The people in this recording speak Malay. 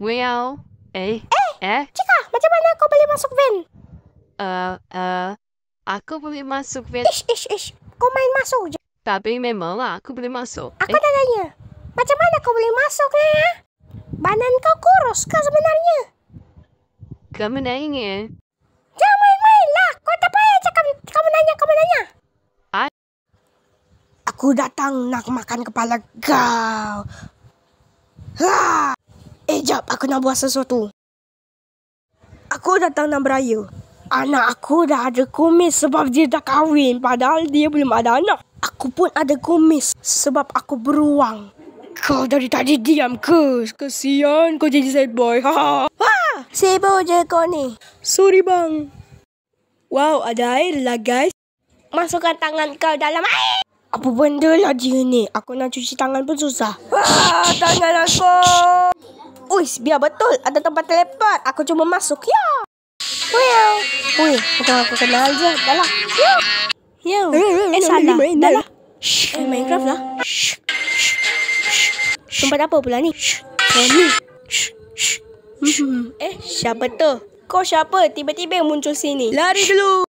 Well, eh? Eh? Eh? Cika, macam mana kau boleh masuk van? Uh, uh, aku boleh masuk van. Ish, ish, ish. Kau main masuk je. Tapi memanglah aku boleh masuk. Aku eh? tanya. Macam mana kau boleh masuk ni? Eh? Ha? Banan kau kurus kau sebenarnya? Kau menang ya? Jangan main-main lah. Kau tak payah cakap. Kau menanya, kau menanya. I... Ah. Aku datang nak makan kepala kau. Ha! Sekejap aku nak buat sesuatu. Aku datang nak beraya. Anak aku dah ada kumis sebab dia dah kahwin padahal dia belum ada anak. Aku pun ada kumis sebab aku beruang. Kau dari tadi diam ke? Kesian kau jadi sad boy. Ha. ha. Sibuk je kau ni. Sorry bang. Wow, ada air lah guys. Masukkan tangan kau dalam air. Apa benda lah dia ni? Aku nak cuci tangan pun susah. Wah, tangan aku. Uish, biar betul ada tempat telepat. Aku cuma masuk. Ya. Wow. Ui, bukan aku kenal je. Dah lah. Yo. Ya. Yo. Ya. Eh, salah. Dah lah. Eh, Minecraft lah. Tempat apa pula ni? Kami. Mhm. Eh, siapa tu? Kau siapa? Tiba-tiba muncul sini. Lari dulu.